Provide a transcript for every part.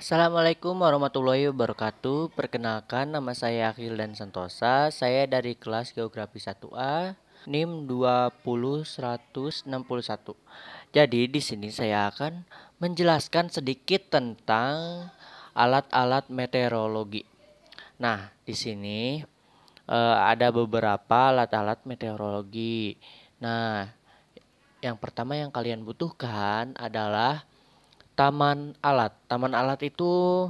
Assalamualaikum warahmatullahi wabarakatuh. Perkenalkan nama saya Akhil dan Santosa. Saya dari kelas Geografi 1A NIM 20161. Jadi di sini saya akan menjelaskan sedikit tentang alat-alat meteorologi. Nah, di sini e, ada beberapa alat-alat meteorologi. Nah, yang pertama yang kalian butuhkan adalah taman alat. Taman alat itu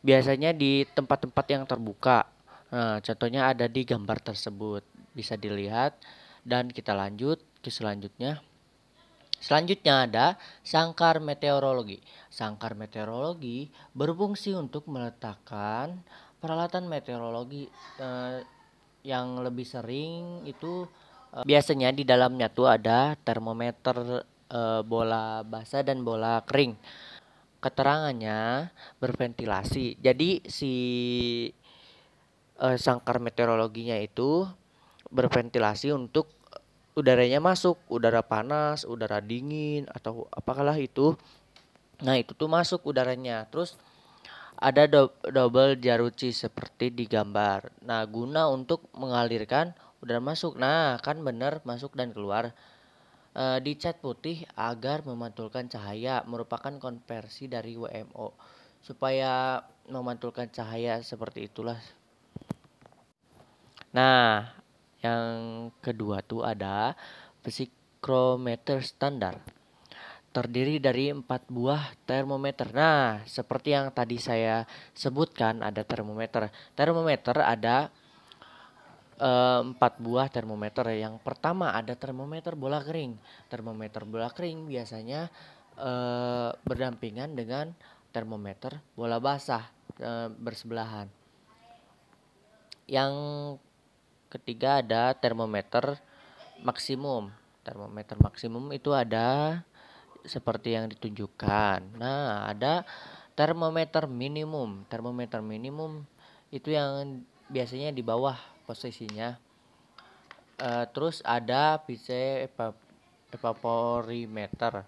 biasanya di tempat-tempat yang terbuka. Nah, contohnya ada di gambar tersebut. Bisa dilihat dan kita lanjut ke selanjutnya. Selanjutnya ada sangkar meteorologi. Sangkar meteorologi berfungsi untuk meletakkan peralatan meteorologi eh, yang lebih sering itu eh, biasanya di dalamnya tuh ada termometer e, bola basah dan bola kering. Keterangannya berventilasi. Jadi si e, sangkar meteorologinya itu berventilasi untuk udaranya masuk, udara panas, udara dingin atau apakah itu. Nah, itu tuh masuk udaranya. Terus ada do double jaruci seperti di gambar. Nah, guna untuk mengalirkan udara masuk. Nah, kan benar masuk dan keluar. E, eh, dicat putih agar memantulkan cahaya merupakan konversi dari WMO supaya memantulkan cahaya seperti itulah. Nah, yang kedua tuh ada psikrometer standar. Terdiri dari empat buah termometer. Nah, seperti yang tadi saya sebutkan ada termometer. Termometer ada Eh, empat buah termometer. Ya. Yang pertama ada termometer bola kering. Termometer bola kering biasanya uh, berdampingan dengan termometer bola basah uh, bersebelahan. Yang ketiga ada termometer maksimum. Termometer maksimum itu ada seperti yang ditunjukkan. Nah, ada termometer minimum. Termometer minimum itu yang biasanya di bawah posisinya uh, terus ada PC evaporimeter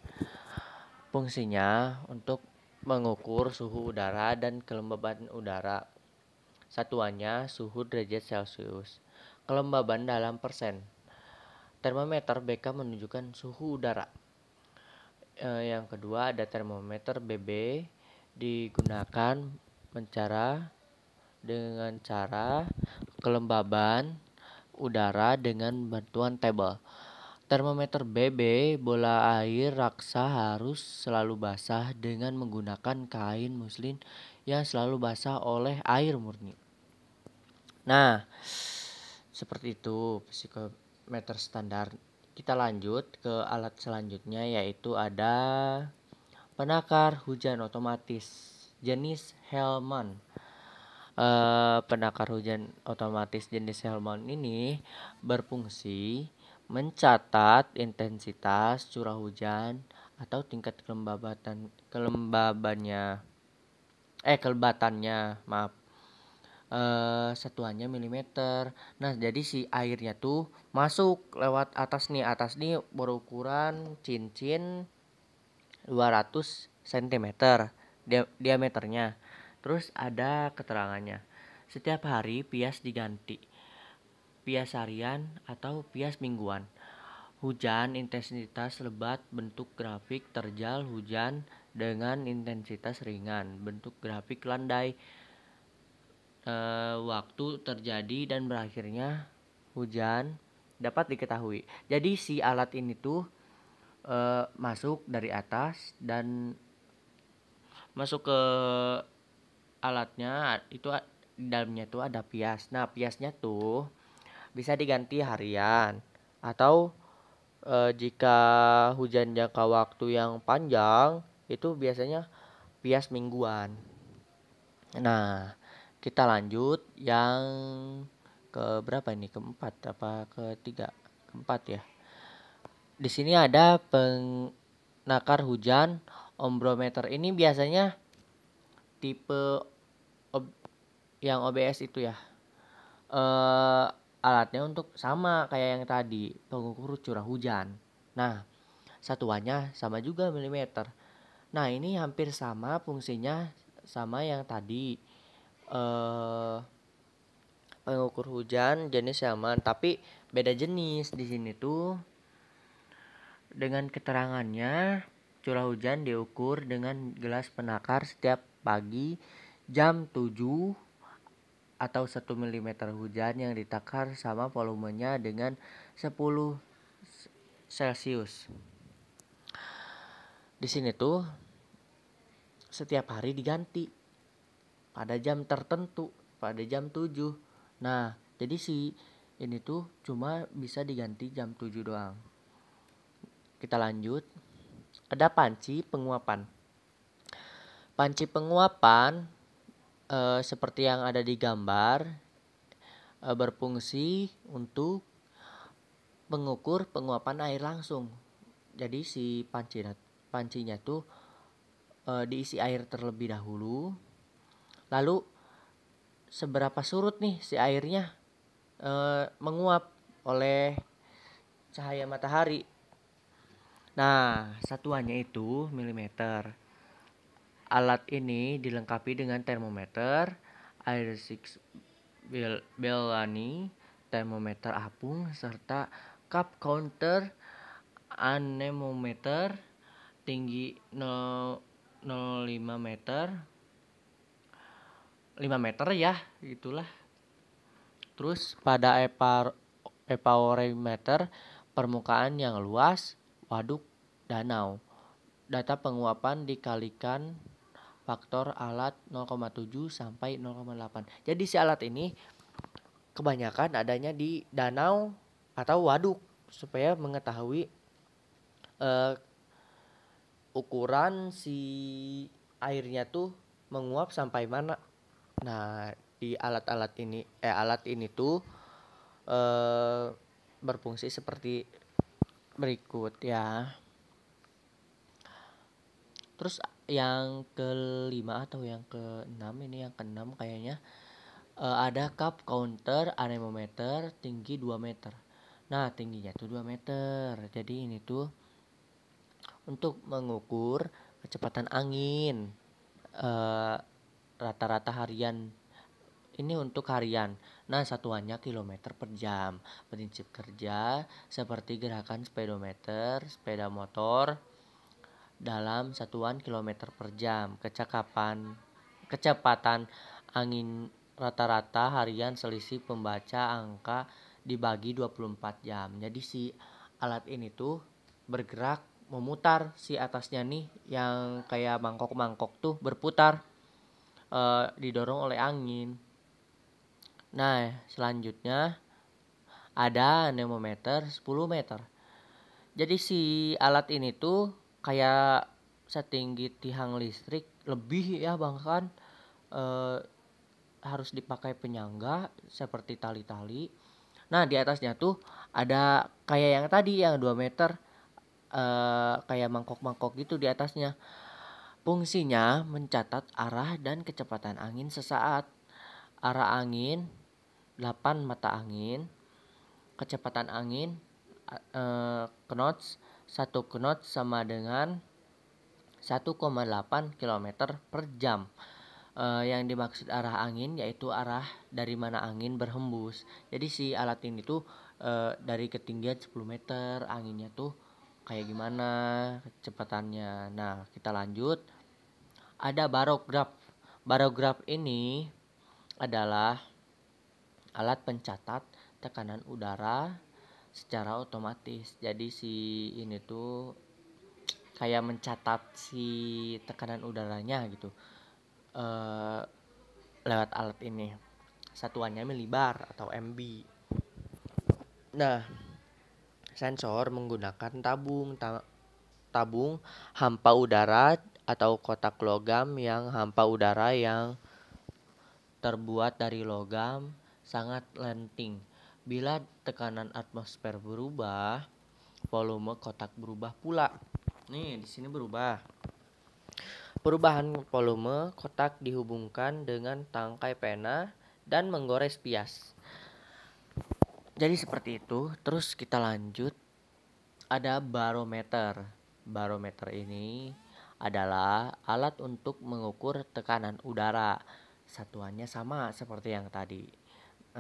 fungsinya untuk mengukur suhu udara dan kelembaban udara satuannya suhu derajat celcius kelembaban dalam persen termometer BK menunjukkan suhu udara e, yang kedua ada termometer BB digunakan mencara dengan cara kelembaban udara dengan bantuan tabel. Termometer BB bola air raksa harus selalu basah dengan menggunakan kain muslin yang selalu basah oleh air murni. Nah, seperti itu psikometer standar. Kita lanjut ke alat selanjutnya yaitu ada penakar hujan otomatis jenis Hellman Eh, penakar hujan otomatis jenis Helmholtz ini berfungsi mencatat intensitas curah hujan atau tingkat kelembabatan kelembabannya eh kelembabannya maaf eh satuannya milimeter. Nah, jadi si airnya tuh masuk lewat atas nih. Atas nih berukuran cincin 200 cm dia diameternya. Terus ada keterangannya. Setiap hari pias diganti. Pias harian atau pias mingguan. Hujan intensitas lebat bentuk grafik terjal hujan dengan intensitas ringan bentuk grafik landai. E, waktu terjadi dan berakhirnya hujan dapat diketahui. Jadi si alat ini tuh e, masuk dari atas dan masuk ke alatnya itu di dalamnya itu ada pias. Nah, piasnya tuh bisa diganti harian atau e, jika hujan jangka waktu yang panjang itu biasanya pias mingguan. Nah, kita lanjut yang ke berapa ini? Keempat apa ketiga? Keempat ya. Di sini ada penakar hujan ombrometer. Ini biasanya tipe yang OBS itu ya uh, alatnya untuk sama kayak yang tadi pengukur curah hujan nah satuannya sama juga milimeter nah ini hampir sama fungsinya sama yang tadi uh, pengukur hujan jenis sama tapi beda jenis di sini tuh dengan keterangannya curah hujan diukur dengan gelas penakar setiap pagi jam 7 atau 1 mm hujan yang ditakar sama volumenya dengan 10 Celcius. Di sini tuh setiap hari diganti pada jam tertentu, pada jam 7. Nah, jadi si ini tuh cuma bisa diganti jam 7 doang. Kita lanjut. Ada panci penguapan. Panci penguapan uh, seperti yang ada di gambar uh, berfungsi untuk mengukur penguapan air langsung. Jadi si panci pancinya tuh e, diisi air terlebih dahulu. Lalu seberapa surut nih si airnya e, menguap oleh cahaya matahari. Nah, satuannya itu milimeter. Alat ini dilengkapi dengan termometer, air six belani, termometer apung, serta cup counter, anemometer, tinggi 0,5 meter, 5 meter ya, itulah. Terus pada epar epaurometer, permukaan yang luas, waduk, danau. Data penguapan dikalikan faktor alat 0,7 sampai 0,8. Jadi si alat ini kebanyakan adanya di danau atau waduk supaya mengetahui uh, ukuran si airnya tuh menguap sampai mana. Nah, di alat-alat ini eh alat ini tuh uh, berfungsi seperti berikut ya. Terus yang kelima atau yang keenam ini yang keenam kayaknya uh, ada cup counter anemometer tinggi 2 meter. Nah, tingginya tuh 2 meter. Jadi ini tuh untuk mengukur kecepatan angin eh, rata-rata uh, rata -rata harian. Ini untuk harian. Nah, satuannya kilometer per jam. Prinsip kerja seperti gerakan speedometer, sepeda motor, dalam satuan kilometer per jam. Kecakapan, kecepatan angin rata-rata harian selisih pembaca angka dibagi 24 jam. Jadi si alat ini tuh bergerak memutar si atasnya nih yang kayak mangkok-mangkok tuh berputar e, didorong oleh angin. Nah, selanjutnya ada anemometer 10 meter. Jadi si alat ini tuh kayak setinggi tiang listrik lebih ya bahkan e, eh, harus dipakai penyangga seperti tali-tali. Nah di atasnya tuh ada kayak yang tadi yang 2 meter e, kayak mangkok-mangkok gitu di atasnya. Fungsinya mencatat arah dan kecepatan angin sesaat. Arah angin 8 mata angin, kecepatan angin eh, e, knots satu knot sama dengan 1,8 km per jam uh, yang dimaksud arah angin yaitu arah dari mana angin berhembus. Jadi si alat ini tuh uh, dari ketinggian 10 meter anginnya tuh kayak gimana kecepatannya. Nah, kita lanjut. Ada barograf. Barograf ini adalah alat pencatat tekanan udara secara otomatis jadi si ini tuh kayak mencatat si tekanan udaranya gitu uh, lewat alat ini satuannya milibar atau MB nah sensor menggunakan tabung ta tabung hampa udara atau kotak logam yang hampa udara yang terbuat dari logam sangat lenting Bila tekanan atmosfer berubah, volume kotak berubah pula. Nih, di sini berubah. Perubahan volume kotak dihubungkan dengan tangkai pena dan menggores pias. Jadi seperti itu. Terus kita lanjut ada barometer. Barometer ini adalah alat untuk mengukur tekanan udara. Satuannya sama seperti yang tadi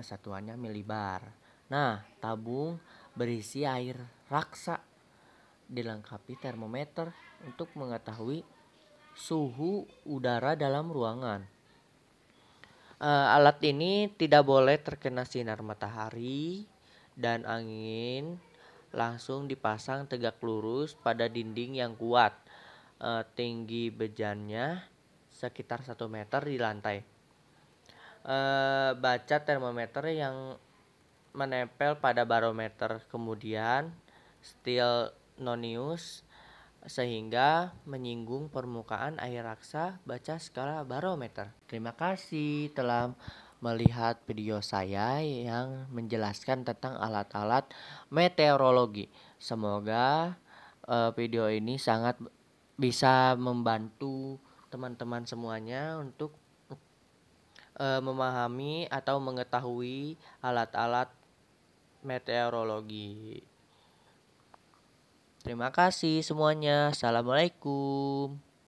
satuannya milibar. Nah, tabung berisi air raksa dilengkapi termometer untuk mengetahui suhu udara dalam ruangan. Uh, alat ini tidak boleh terkena sinar matahari dan angin. Langsung dipasang tegak lurus pada dinding yang kuat. Uh, tinggi bejannya sekitar 1 meter di lantai. Eh, baca termometer yang menempel pada barometer kemudian steel nonius sehingga menyinggung permukaan air raksa baca skala barometer. Terima kasih telah melihat video saya yang menjelaskan tentang alat-alat meteorologi. Semoga uh, video ini sangat bisa membantu teman-teman semuanya untuk uh, memahami atau mengetahui alat-alat meteorologi. Terima kasih semuanya. Assalamualaikum.